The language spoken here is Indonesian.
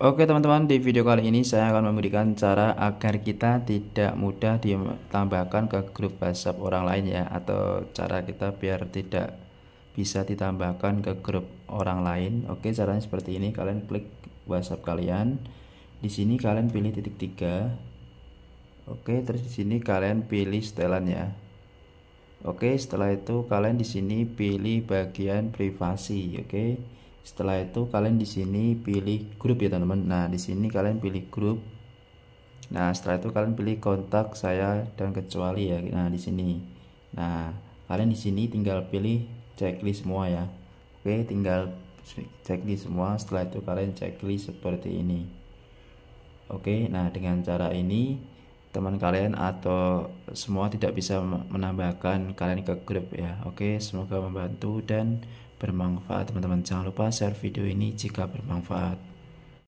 Oke teman-teman di video kali ini saya akan memberikan cara agar kita tidak mudah ditambahkan ke grup WhatsApp orang lain ya atau cara kita biar tidak bisa ditambahkan ke grup orang lain. Oke caranya seperti ini kalian klik WhatsApp kalian. Di sini kalian pilih titik tiga. Oke terus di sini kalian pilih setelan ya. Oke setelah itu kalian di sini pilih bagian privasi. Oke setelah itu kalian di sini pilih grup ya teman-teman nah di sini kalian pilih grup nah setelah itu kalian pilih kontak saya dan kecuali ya nah di sini nah kalian di sini tinggal pilih checklist semua ya oke tinggal checklist semua setelah itu kalian checklist seperti ini oke nah dengan cara ini teman kalian atau semua tidak bisa menambahkan kalian ke grup ya oke semoga membantu dan bermanfaat teman-teman jangan lupa share video ini jika bermanfaat